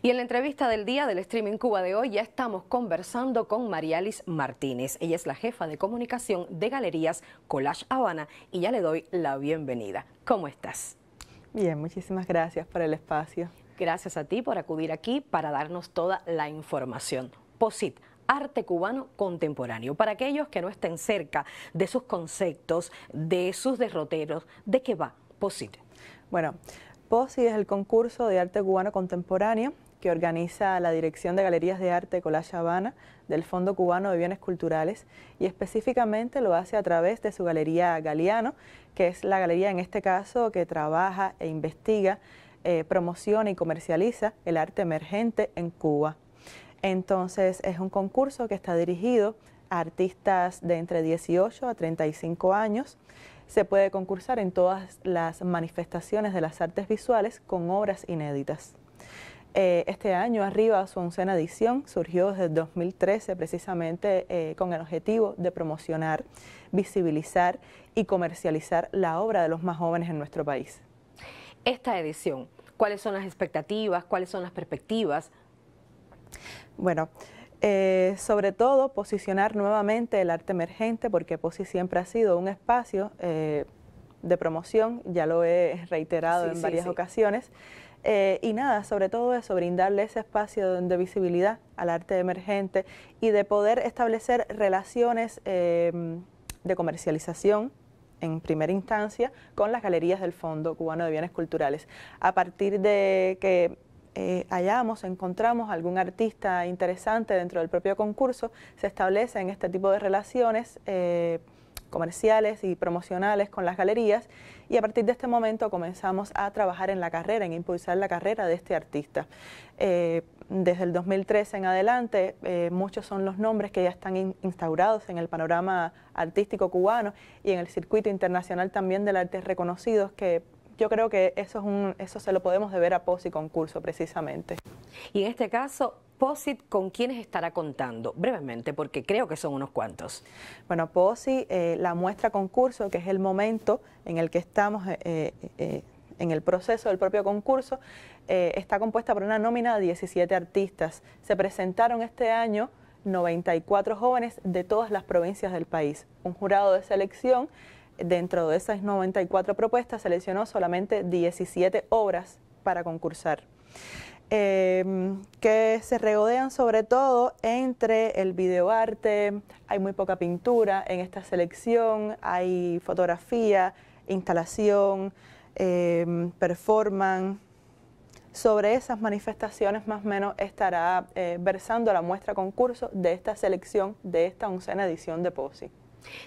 Y en la entrevista del día del Streaming Cuba de hoy ya estamos conversando con Marialis Martínez. Ella es la jefa de comunicación de Galerías Collage Habana y ya le doy la bienvenida. ¿Cómo estás? Bien, muchísimas gracias por el espacio. Gracias a ti por acudir aquí para darnos toda la información. POSIT, arte cubano contemporáneo. Para aquellos que no estén cerca de sus conceptos, de sus derroteros, ¿de qué va POSIT? Bueno, POSIT es el concurso de arte cubano contemporáneo que organiza la Dirección de Galerías de Arte Colá Habana del Fondo Cubano de Bienes Culturales y específicamente lo hace a través de su galería Galeano, que es la galería en este caso que trabaja e investiga, eh, promociona y comercializa el arte emergente en Cuba. Entonces es un concurso que está dirigido a artistas de entre 18 a 35 años. Se puede concursar en todas las manifestaciones de las artes visuales con obras inéditas. Eh, este año arriba su oncena edición, surgió desde 2013 precisamente eh, con el objetivo de promocionar, visibilizar y comercializar la obra de los más jóvenes en nuestro país. Esta edición, ¿cuáles son las expectativas? ¿Cuáles son las perspectivas? Bueno, eh, sobre todo posicionar nuevamente el arte emergente porque POSI siempre ha sido un espacio de promoción, ya lo he reiterado en varias ocasiones, eh, y nada, sobre todo eso, brindarle ese espacio de visibilidad al arte emergente y de poder establecer relaciones eh, de comercialización en primera instancia con las galerías del Fondo Cubano de Bienes Culturales. A partir de que eh, hallamos, encontramos algún artista interesante dentro del propio concurso, se establecen este tipo de relaciones comerciales y promocionales con las galerías y a partir de este momento comenzamos a trabajar en la carrera, en impulsar la carrera de este artista. Eh, desde el 2013 en adelante, eh, muchos son los nombres que ya están instaurados en el panorama artístico cubano y en el circuito internacional también del arte reconocidos que yo creo que eso, es un, eso se lo podemos deber a POS y concurso precisamente. Y en este caso, POSIT con quiénes estará contando? Brevemente, porque creo que son unos cuantos. Bueno, POSIT, eh, la muestra concurso, que es el momento en el que estamos eh, eh, en el proceso del propio concurso, está compuesta por una nómina de 17 artistas. Se presentaron este año 94 jóvenes de todas las provincias del país. Un jurado de selección, dentro de esas 94 propuestas, seleccionó solamente 17 obras para concursar. Em, que se regodean sobre todo entre el videoarte, hay muy poca pintura en esta selección, hay fotografía, instalación, em, performance. Sobre esas manifestaciones más o menos estará eh, versando la muestra concurso de esta selección de esta oncena edición de POSI.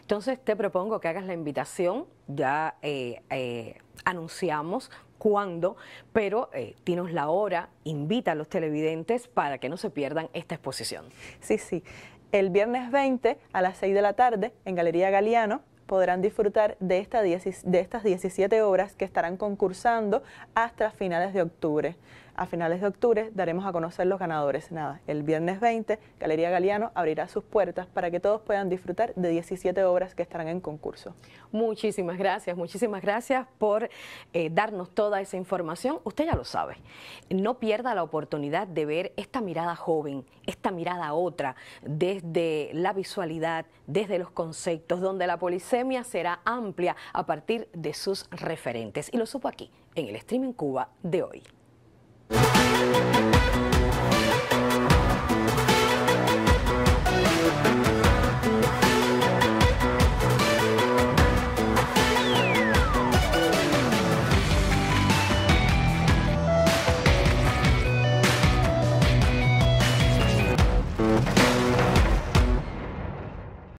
Entonces te propongo que hagas la invitación, ya eh, eh, anunciamos cuándo, pero tienes eh, la hora, invita a los televidentes para que no se pierdan esta exposición. Sí, sí. El viernes 20 a las 6 de la tarde en Galería Galeano, podrán disfrutar de, de estas 17 obras que estarán concursando hasta finales de octubre a finales de octubre daremos a conocer los ganadores. Nada, el viernes 20, Galería Galeano abrirá sus puertas para que todos puedan disfrutar de 17 obras que estarán en concurso. Muchísimas gracias, muchísimas gracias por eh, darnos toda esa información. Usted ya lo sabe, no pierda la oportunidad de ver esta mirada joven, esta mirada otra, desde la visualidad, desde los conceptos, donde la polisemia será amplia a partir de sus referentes. Y lo supo aquí, en el Streaming Cuba de hoy. Thank you.